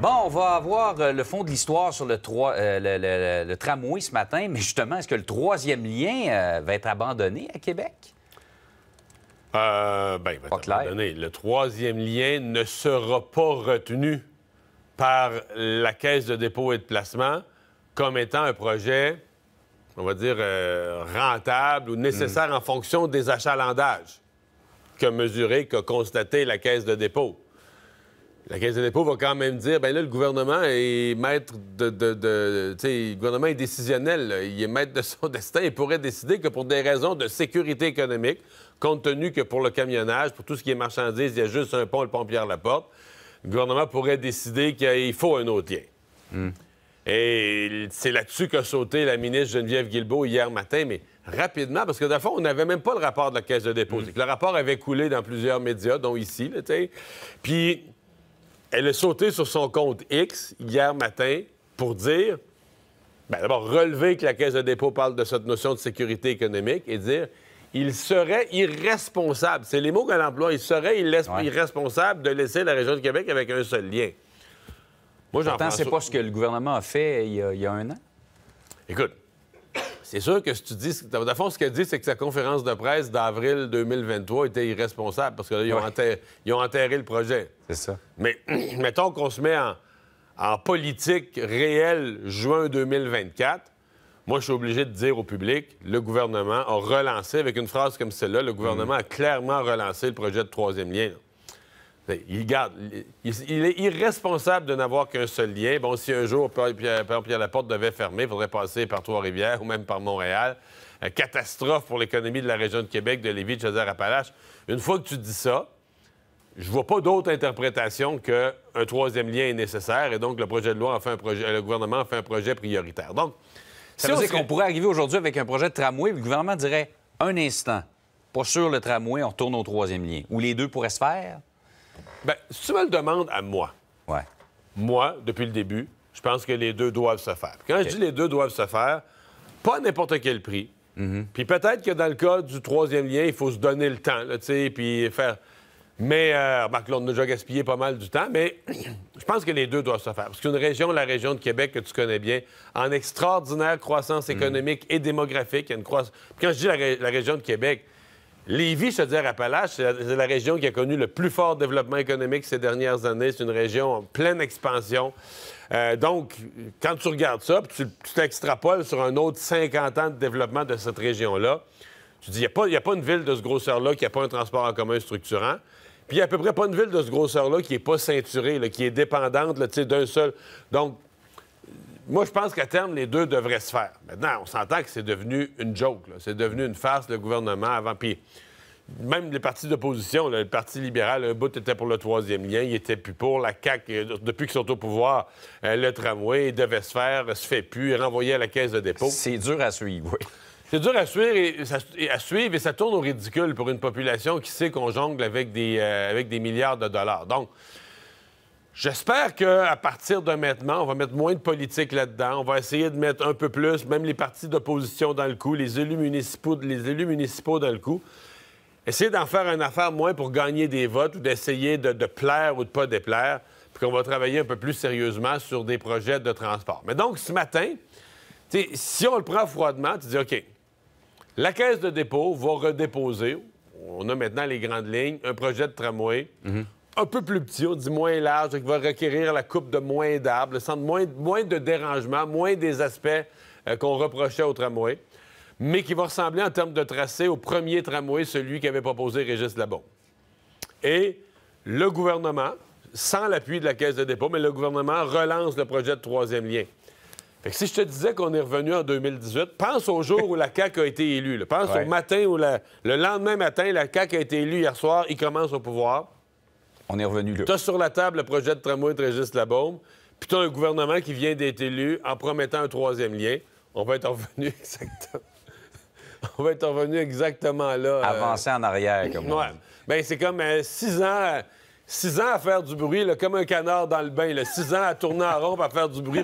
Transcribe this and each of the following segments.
Bon, on va avoir euh, le fond de l'histoire sur euh, le, tramway ce matin, mais justement, est-ce que le troisième lien euh, va être abandonné à Québec? Ben, il va être abandonné. Le troisième lien ne sera pas retenu par la Caisse de dépôt et de placement comme étant un projet, on va dire, rentable ou nécessaire hmm. en fonction des achalandages que mesuré, que constaté la Caisse de dépôt. La Caisse de dépôt va quand même dire, ben là, le gouvernement est maître de... de, de le gouvernement est décisionnel, il est maître de son destin, il pourrait décider que pour des raisons de sécurité économique, compte tenu que pour le camionnage, pour tout ce qui est marchandises, il y a juste un pont, le pont Pierre-Laporte, le gouvernement pourrait décider qu'il faut un autre lien. Hmm. Et c'est là-dessus qu'a sauté la ministre Geneviève Guilbeault hier matin, mais rapidement, parce que la fond, on n'avait même pas le rapport de la Caisse de dépôt. Hmm. le rapport avait coulé dans plusieurs médias, dont ici, sais. Puis elle a sauté sur son compte X hier matin pour dire, ben, d'abord, relever que la Caisse de dépôt parle de cette notion de sécurité économique et dire il serait irresponsable. C'est les mots qu'elle emploie. Il serait irresponsable de laisser la région du Québec avec un seul lien. Moi, j'entends, c'est pas ce que le gouvernement a fait il y a un an? Écoute, c'est sûr que si tu dis. De fond, ce qu'elle dit, c'est que sa conférence de presse d'avril 2023 était irresponsable parce qu'ils ont, enterré, le projet. C'est ça. Mais mettons qu'on se met en, politique réelle juin 2024. Moi, je suis obligé de dire au public, le gouvernement a relancé, avec une phrase comme celle-là, le gouvernement mm. a clairement relancé le projet de troisième lien. Ben, il garde. Il, est irresponsable de n'avoir qu'un seul lien. Bon, si un jour, par exemple, Pierre Laporte devait fermer, il faudrait passer par Trois-Rivières ou même par Montréal. Euh, catastrophe pour l'économie de la région de Québec, de Lévis, de Chaudière-Appalaches. Une fois que tu dis ça, je vois pas d'autre interprétation qu'un troisième lien est nécessaire et donc le projet de loi en fait un projet, le gouvernement en fait un projet prioritaire. Donc, ça si veut dire qu'on pourrait arriver aujourd'hui avec un projet de tramway, le gouvernement dirait un instant, pas sûr le tramway, on tourne au troisième lien. Ou les deux pourraient se faire? Bien, si tu me le demandes à moi, moi, depuis le début, je pense que les deux doivent se faire. Quand je dis les deux doivent se faire, pas à n'importe quel prix. Mm-hmm. Puis peut-être que dans le cas du troisième lien, il faut se donner le temps, tu sais, puis faire. Mais, euh, ne là, on a déjà gaspillé pas mal du temps, mais je pense que les deux doivent se faire. Parce qu'une région, la région de Québec que tu connais bien, en extraordinaire croissance mm-hmm. économique et démographique, il une croissance. Quand je dis la région de Québec, Lévis, c'est-à-dire appalaches c'est la région qui a connu le plus fort développement économique ces dernières années. C'est une région en pleine expansion. Euh, donc, quand tu regardes ça, puis tu, t'extrapoles sur un autre 50 ans de développement de cette région-là, tu dis, il n'y a, pas une ville de ce grosseur-là qui n'a pas un transport en commun structurant. Puis il n'y a à peu près pas une ville de ce grosseur-là qui n'est pas ceinturée, qui est dépendante d'un seul. Donc, moi, je pense qu'à terme, les deux devraient se faire. Maintenant, on s'entend que c'est devenu une joke. C'est devenu une farce, le gouvernement avant. Puis même les partis d'opposition, le Parti libéral, un bout était pour le troisième lien, il était plus pour la CAQ. Euh, depuis qu'ils sont au pouvoir, euh, le tramway devait se faire, se fait plus, renvoyé à la caisse de dépôt. C'est dur à suivre, oui. C'est dur à suivre et, ça, à suivre et ça tourne au ridicule pour une population qui sait qu'on jongle avec des, euh, avec des milliards de dollars. Donc, J'espère qu'à partir de maintenant, on va mettre moins de politique là-dedans. On va essayer de mettre un peu plus, même les partis d'opposition dans le coup, les élus municipaux, les élus municipaux dans le coup. Essayer d'en faire une affaire moins pour gagner des votes ou d'essayer de, plaire ou de pas déplaire, puis qu'on va travailler un peu plus sérieusement sur des projets de transport. Mais donc, ce matin, si on le prend froidement, tu dis OK, la caisse de dépôt va redéposer, on a maintenant les grandes lignes, un projet de tramway. Mhm un peu plus petit, on dit moins large, qui va requérir la coupe de moins d'arbres, sans moins, moins de dérangements, moins des aspects euh, qu'on reprochait au tramway, mais qui va ressembler en termes de tracé au premier tramway, celui qu'avait proposé Régis Labon. Et le gouvernement, sans l'appui de la Caisse de dépôt, mais le gouvernement relance le projet de troisième lien. Fait que si je te disais qu'on est revenu en 2018, pense au jour où la CAQ a été élue. Pense au matin où le lendemain matin, la CAQ a été élue hier soir, il commence au pouvoir. On est revenu là. Tu as sur la table le projet de tramway de Régis Labaume, puis tu as un gouvernement qui vient d'être élu en promettant un troisième lien. On va être revenu exactement. on va être revenu exactement là. Euh, Avancer en arrière, comme ouais. Bien, c'est comme euh, six ans. Six ans à faire du bruit, comme un canard dans le bain. Six ans à tourner en rond, à faire du bruit,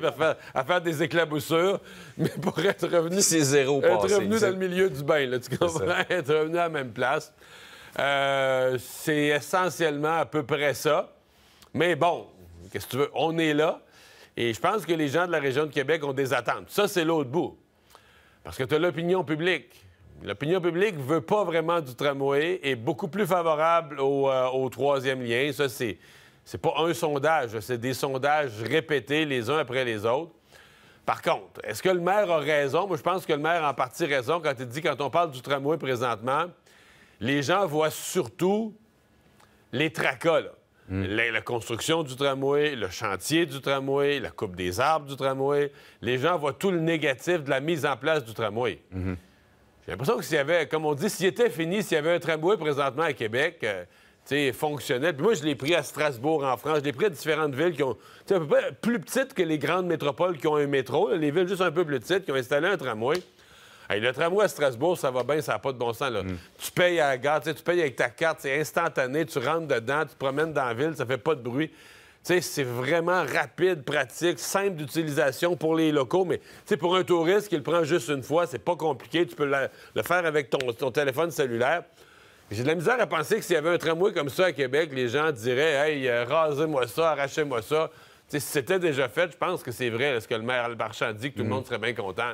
à faire, des éclaboussures, mais pour être revenu... C'est zéro Être revenu dans le milieu du bain, tu comprends? Être revenu à la même place. Euh, c'est essentiellement à peu près ça. Mais bon, qu'est-ce que tu veux? On est là. Et je pense que les gens de la région de Québec ont des attentes. Ça, c'est l'autre bout. Parce que tu as l'opinion publique. L'opinion publique ne veut pas vraiment du tramway et est beaucoup plus favorable euh, au, troisième lien. Ça, c'est, c'est pas un sondage, c'est des sondages répétés les uns après les autres. Par contre, est-ce que le maire a raison? Moi, je pense que le maire a en partie raison quand il dit quand on parle du tramway présentement, les gens voient surtout les tracas, hmm. La, construction du tramway, le chantier du tramway, la coupe des arbres du tramway. Les gens voient tout le négatif de la mise en place du tramway. Hmm. J'ai l'impression que s'il y avait, comme on dit, s'il était fini, s'il y avait un tramway présentement à Québec, il euh, tu fonctionnel. Puis moi, je l'ai pris à Strasbourg, en France. Je l'ai pris à différentes villes qui ont, tu peu plus petites que les grandes métropoles qui ont un métro. Les villes juste un peu plus petites qui ont installé un tramway le tramway à Strasbourg, ça va bien, ça n'a pas de bon sens. Mm. Tu payes à la gare, tu payes avec ta carte, c'est instantané, tu rentres dedans, tu te promènes dans la ville, ça fait pas de bruit. C'est vraiment rapide, pratique, simple d'utilisation pour les locaux, mais pour un touriste qui le prend juste une fois, c'est pas compliqué. Tu peux le faire avec ton, téléphone cellulaire. J'ai de la misère à penser que s'il y avait un tramway comme ça à Québec, les gens diraient Hey, euh, rasez-moi ça, arrachez-moi ça. si c'était déjà fait, je pense que c'est vrai est ce que le maire Albarchand dit, que tout le mm. monde serait bien content.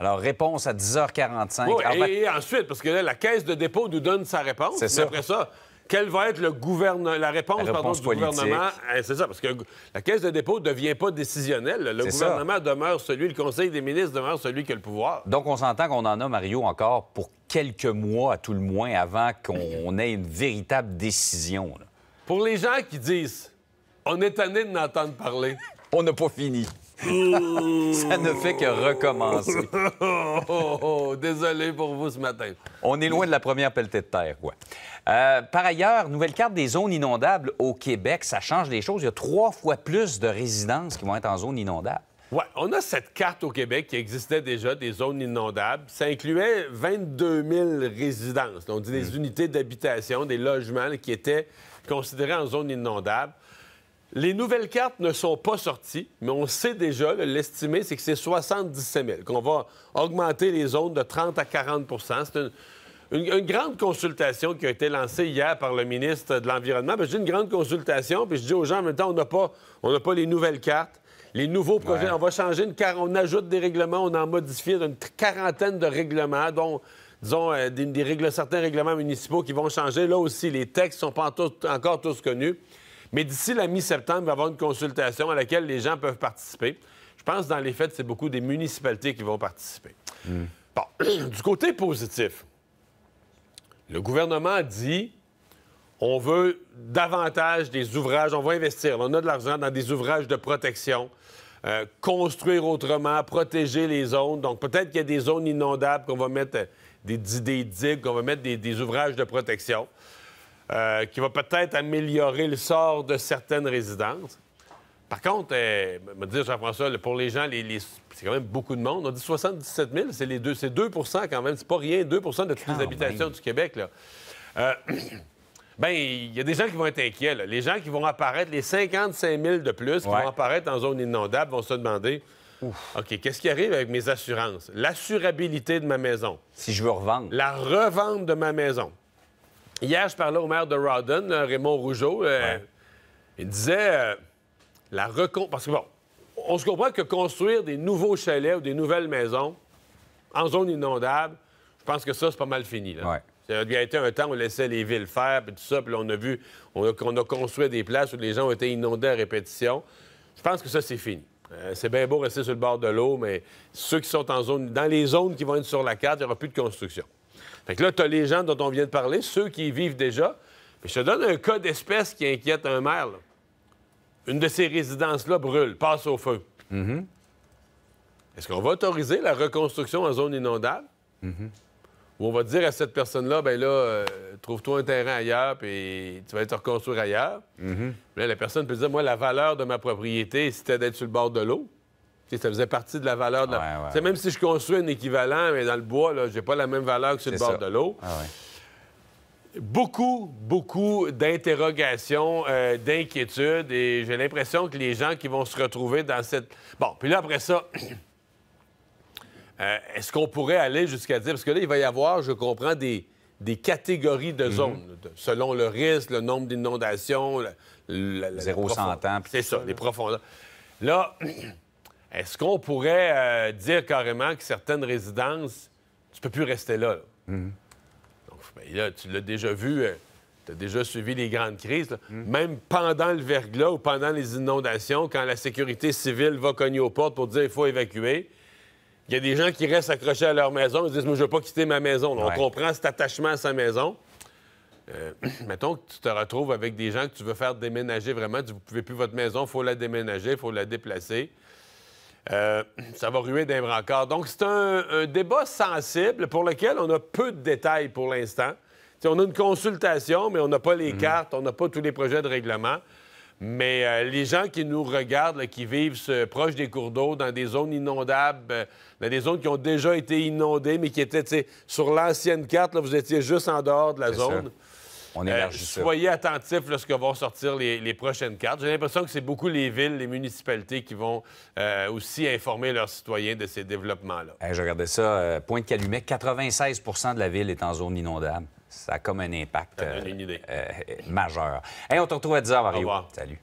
Alors, réponse à 10h45. et, ensuite, parce que la caisse de dépôt nous donne sa réponse. C'est Après ça, quelle va être le gouverne... la réponse, du gouvernement? Eh, c'est ça, parce que la Caisse de dépôt ne devient pas décisionnelle. Le gouvernement demeure celui, le Conseil des ministres demeure celui qui a le pouvoir. Donc, on s'entend qu'on en a, Mario, encore pour quelques mois, à tout le moins, avant qu'on ait une véritable décision. Pour les gens qui disent, on est tanné de n'entendre parler. on n'a pas fini ça ne fait que recommencer. Oh, oh, oh, désolé pour vous ce matin. On est loin de la première pelletée de terre, quoi. Euh, par ailleurs, nouvelle carte des zones inondables au Québec, ça change les choses. Il y a trois fois plus de résidences qui vont être en zone inondable. Oui, on a cette carte au Québec qui existait déjà, des zones inondables. Ça incluait 22 000 résidences, on des hmm. unités d'habitation, des logements qui étaient considérés en zone inondable. Les nouvelles cartes ne sont pas sorties, mais on sait déjà, l'estimé, c'est que c'est 77 000, qu'on va augmenter les zones de 30 à 40 C'est une, grande consultation qui a été lancée hier par le ministre de l'Environnement. Ben, je dis une grande consultation, puis je dis aux gens en même temps, on n'a pas, on pas les nouvelles cartes, les nouveaux projets. On va changer, une car on ajoute des règlements, on en modifie une quarantaine de règlements, dont disons, euh, des, règles, certains règlements municipaux qui vont changer. Là aussi, les textes ne sont pas encore tous connus. Mais d'ici la mi-septembre, il va y avoir une consultation à laquelle les gens peuvent participer. Je pense, dans les faits, c'est beaucoup des municipalités qui vont participer. Hmm. Bon, du côté positif, le gouvernement a dit on veut davantage des ouvrages, on va investir. on a de l'argent dans des ouvrages de protection, euh, construire autrement, protéger les zones. Donc, peut-être qu'il y a des zones inondables qu'on va mettre euh, des, des digues, qu'on va mettre des ouvrages de protection. Euh, qui va peut-être améliorer le sort de certaines résidences. Par contre, euh, me dire, Jean-François, pour les gens, les, c'est quand même beaucoup de monde. On dit 77 000, c'est, 2 quand même. C'est pas rien, 2 de toutes les habitations du Québec. Là. Euh, Bien, il y a des gens qui vont être inquiets. Les gens qui vont apparaître, les 55 000 de plus, qui vont apparaître en zone inondable, vont se demander OK, qu'est-ce qui arrive avec mes assurances L'assurabilité de ma maison. Si je veux revendre. La revente de ma maison. Hier, je parlais au maire de Rawdon, euh, Raymond Rougeau. Euh, il disait euh, la recon. Parce que bon, on se comprend que construire des nouveaux chalets ou des nouvelles maisons en zone inondable, je pense que ça, c'est pas mal fini. Là. Ça a été un temps où on laissait les villes faire, puis tout ça, puis on a vu, qu'on a, construit des places où les gens ont été inondés à répétition. Je pense que ça, c'est fini. c'est bien beau rester sur le bord de l'eau, mais ceux qui sont en zone, dans les zones qui vont être sur la carte, il n'y aura plus de construction. Fait que là, tu as les gens dont on vient de parler, ceux qui y vivent déjà. Mais je te donne un cas d'espèce qui inquiète un maire. Une de ces résidences-là brûle, passe au feu. Mm-hmm. Est-ce qu'on va autoriser la reconstruction en zone inondable? Mm-hmm. Ou on va dire à cette personne-là, ben là, euh, trouve-toi un terrain ailleurs, puis tu vas te reconstruire ailleurs. Mm-hmm. la personne peut dire, moi, la valeur de ma propriété, c'était d'être sur le bord de l'eau ça faisait partie de la valeur de la... même si je construis un équivalent, mais dans le bois, je n'ai pas la même valeur que sur le bord de l'eau. Ah beaucoup, beaucoup d'interrogations, euh, d'inquiétudes, et j'ai l'impression que les gens qui vont se retrouver dans cette... Bon, puis là, après ça, euh, est-ce qu'on pourrait aller jusqu'à dire... Parce que là, il va y avoir, je comprends, des, des catégories de mhm. zones, selon le risque, le nombre d'inondations... Le... Zéro 100 ans. C'est ça, les profondeurs. Là... Est-ce qu'on pourrait euh, dire carrément que certaines résidences, tu peux plus rester là? Mhm. Donc, ben, tu l'as déjà vu, euh, tu as déjà suivi les grandes crises. Mhm. Même pendant le verglas ou pendant les inondations, quand la sécurité civile va cogner aux portes pour dire qu'il faut évacuer, il y a des gens qui restent accrochés à leur maison. Ils disent, moi, je ne veux pas quitter ma maison. on comprend cet attachement à sa maison. Euh, mettons que tu te retrouves avec des gens que tu veux faire déménager vraiment, tu ne pouvez plus votre maison, il faut la déménager, il faut la déplacer. Euh, ça va ruer d'un brancard. Donc, c'est un, débat sensible pour lequel on a peu de détails pour l'instant. on a une consultation, mais on n'a pas les mhm. cartes, on n'a pas tous les projets de règlement. Mais euh, les gens qui nous regardent, qui vivent ce, proche des cours d'eau, dans des zones inondables, euh, dans des zones qui ont déjà été inondées, mais qui étaient sur l'ancienne carte, là, vous étiez juste en dehors de la zone. Euh, soyez attentifs lorsque vont sortir les, prochaines cartes. J'ai l'impression que c'est beaucoup les villes, les municipalités qui vont euh, aussi informer leurs citoyens de ces développements-là. je regardais ça. Euh, point de calumet 96 de la ville est en zone inondable ça a comme un impact majeur. on te retrouve à 10h, Mario. Au revoir. Salut.